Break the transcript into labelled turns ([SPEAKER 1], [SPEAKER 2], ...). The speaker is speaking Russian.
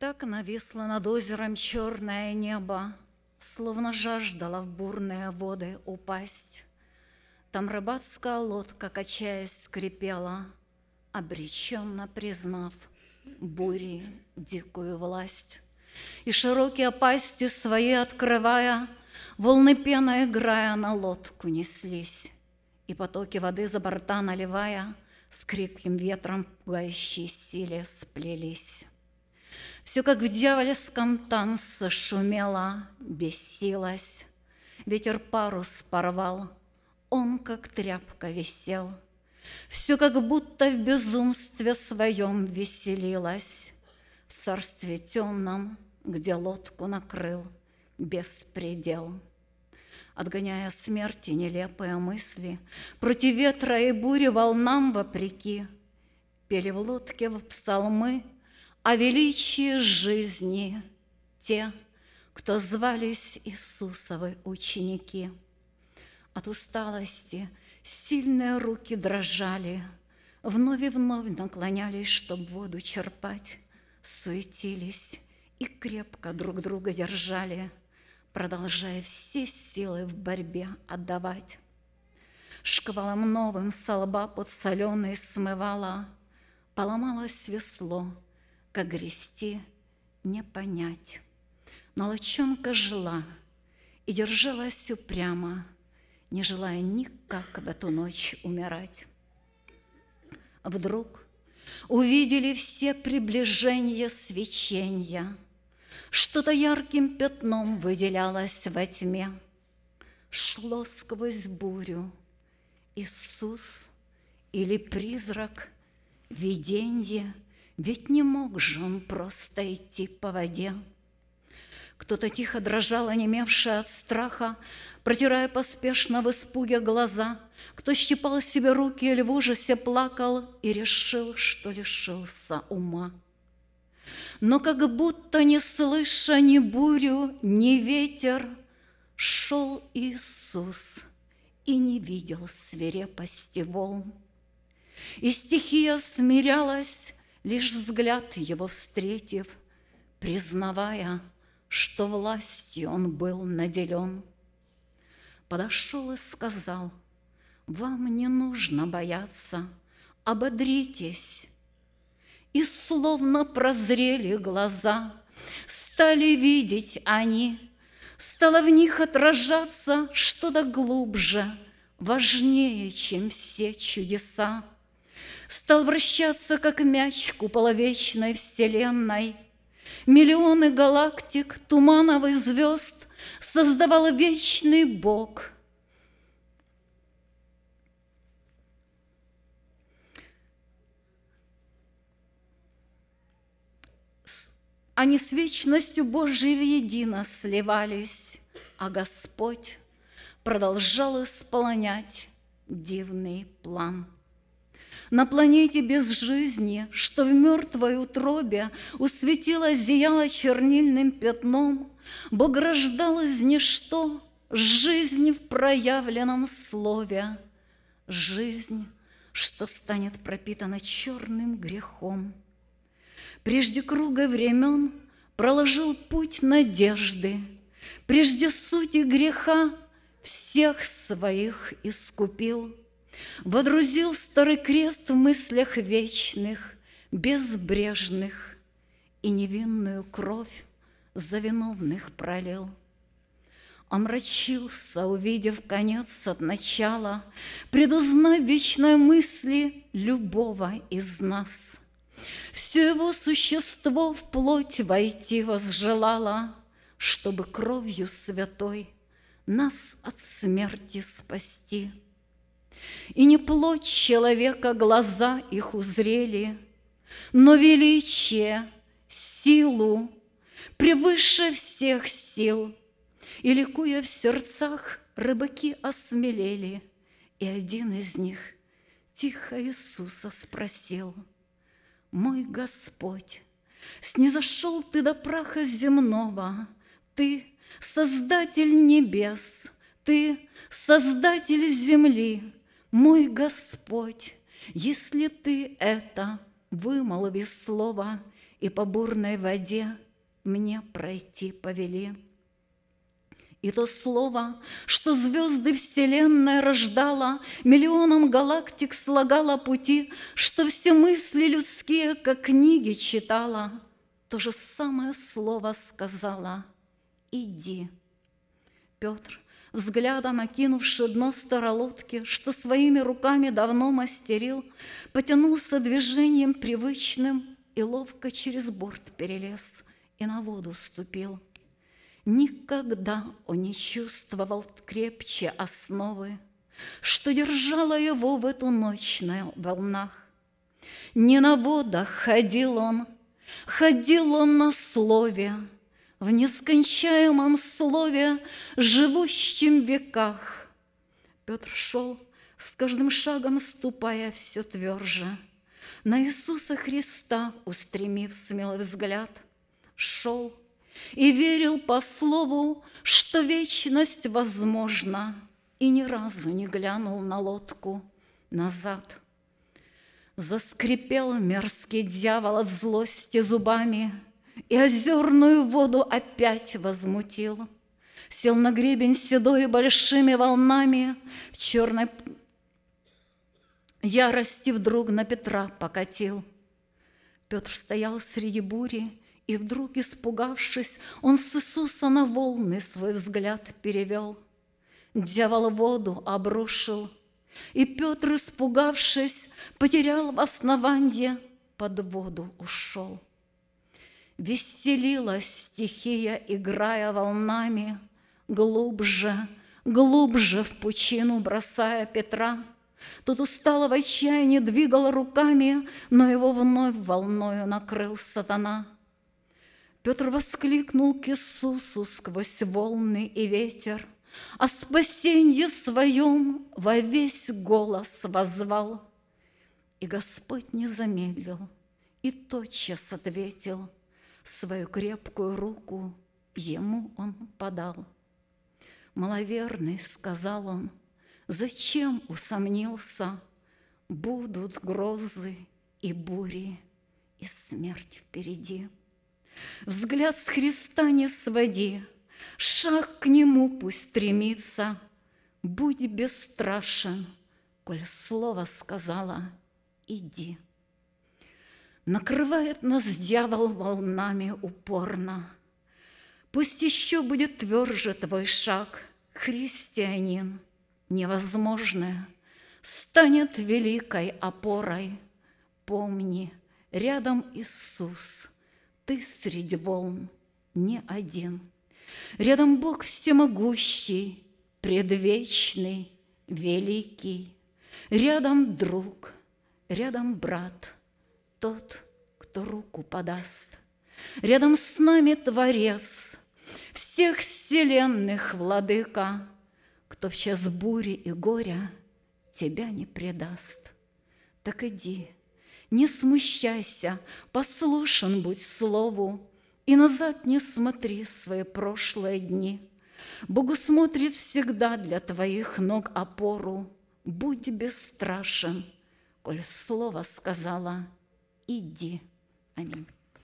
[SPEAKER 1] Так нависло над озером черное небо, Словно жаждала в бурные воды упасть. Там рыбацкая лодка, качаясь, скрипела, Обреченно признав бури дикую власть. И широкие пасти свои открывая, Волны пена, играя, на лодку неслись. И потоки воды за борта наливая, С крепким ветром пугающей силе сплелись. Все как в дьявольском танце шумело, бесилось. Ветер парус порвал, он как тряпка висел. Все как будто в безумстве своем веселилось. В царстве темном, где лодку накрыл беспредел. Отгоняя смерти нелепые мысли, Против ветра и бури волнам вопреки, Пели в лодке в псалмы о величии жизни те, кто звались Иисусовы ученики. От усталости сильные руки дрожали, вновь и вновь наклонялись, чтобы воду черпать, суетились и крепко друг друга держали, продолжая все силы в борьбе отдавать. Шквалом новым солба лба подсоленой смывала, поломалось весло — как грести не понять. Но лочонка жила и держалась упрямо, не желая никак в эту ночь умирать. Вдруг увидели все приближение свечения, что-то ярким пятном выделялось во тьме. Шло сквозь бурю Иисус или призрак, виденье – ведь не мог же он просто идти по воде. Кто-то тихо дрожал, онемевший от страха, протирая поспешно в испуге глаза. Кто щипал себе руки или в ужасе плакал и решил, что лишился ума. Но как будто не слыша ни бурю, ни ветер, шел Иисус и не видел свирепости волн. И стихия смирялась Лишь взгляд его встретив, признавая, что властью он был наделен, подошел и сказал, «Вам не нужно бояться, ободритесь». И словно прозрели глаза, стали видеть они, стало в них отражаться что-то глубже, важнее, чем все чудеса. Стал вращаться, как мяч куполовечной вселенной. Миллионы галактик, тумановых звезд Создавал вечный Бог. Они с вечностью Божьей едино сливались, А Господь продолжал исполнять дивный план на планете без жизни, Что в мертвой утробе усветила зияло чернильным пятном, Бог рождал из ничто жизнь в проявленном слове, Жизнь, что станет пропитана черным грехом. Прежде круга времен проложил путь надежды, Прежде сути греха всех своих искупил – Водрузил старый крест в мыслях вечных, безбрежных, И невинную кровь за виновных пролил. Омрачился, увидев конец от начала, Предузнай вечной мысли любого из нас. Все его существо в плоть войти возжелало, Чтобы кровью святой нас от смерти спасти. И не плоть человека глаза их узрели, но величие, силу превыше всех сил. И ликуя в сердцах, рыбаки осмелели, и один из них тихо Иисуса спросил, «Мой Господь, снизошел ты до праха земного, ты – Создатель небес, ты – Создатель земли, мой Господь, если Ты это вымолви слово, и по бурной воде мне пройти повели. И то слово, что звезды Вселенная рождала, Миллионам галактик слагала пути, Что все мысли людские, как книги, читала, То же самое слово сказала «Иди». Петр взглядом окинувши дно старолодки, что своими руками давно мастерил, потянулся движением привычным и ловко через борт перелез и на воду ступил. Никогда он не чувствовал крепче основы, что держала его в эту ночь на волнах. Не на водах ходил он, ходил он на слове, в нескончаемом слове, живущем в веках. Петр шел, с каждым шагом ступая все тверже, на Иисуса Христа устремив смелый взгляд, шел и верил по слову, что вечность возможна, и ни разу не глянул на лодку назад. Заскрипел мерзкий дьявол от злости зубами – и озерную воду опять возмутил. Сел на гребень седой большими волнами, в черной ярости вдруг на Петра покатил. Петр стоял среди бури, и вдруг, испугавшись, он с Иисуса на волны свой взгляд перевел. Дьявол воду обрушил, и Петр, испугавшись, потерял в основание, под воду ушел. Веселилась стихия, играя волнами, Глубже, глубже в пучину бросая Петра. Тот устало в отчаянии двигал руками, Но его вновь волною накрыл сатана. Петр воскликнул к Иисусу сквозь волны и ветер, О спасенье своем во весь голос возвал. И Господь не замедлил, и тотчас ответил — Свою крепкую руку ему он подал. Маловерный, сказал он, зачем усомнился, Будут грозы и бури, и смерть впереди. Взгляд с Христа не своди, Шаг к нему пусть стремится, Будь бесстрашен, Коль слово сказала, иди. Накрывает нас дьявол волнами упорно. Пусть еще будет тверже твой шаг, Христианин, невозможное Станет великой опорой. Помни, рядом Иисус, Ты среди волн не один. Рядом Бог всемогущий, предвечный, великий. Рядом друг, рядом брат — тот, кто руку подаст. Рядом с нами Творец, всех вселенных владыка, Кто в час бури и горя тебя не предаст. Так иди, не смущайся, послушан будь слову, И назад не смотри свои прошлые дни. Богу смотрит всегда для твоих ног опору. Будь бесстрашен, коль слово сказала — иди. Аминь.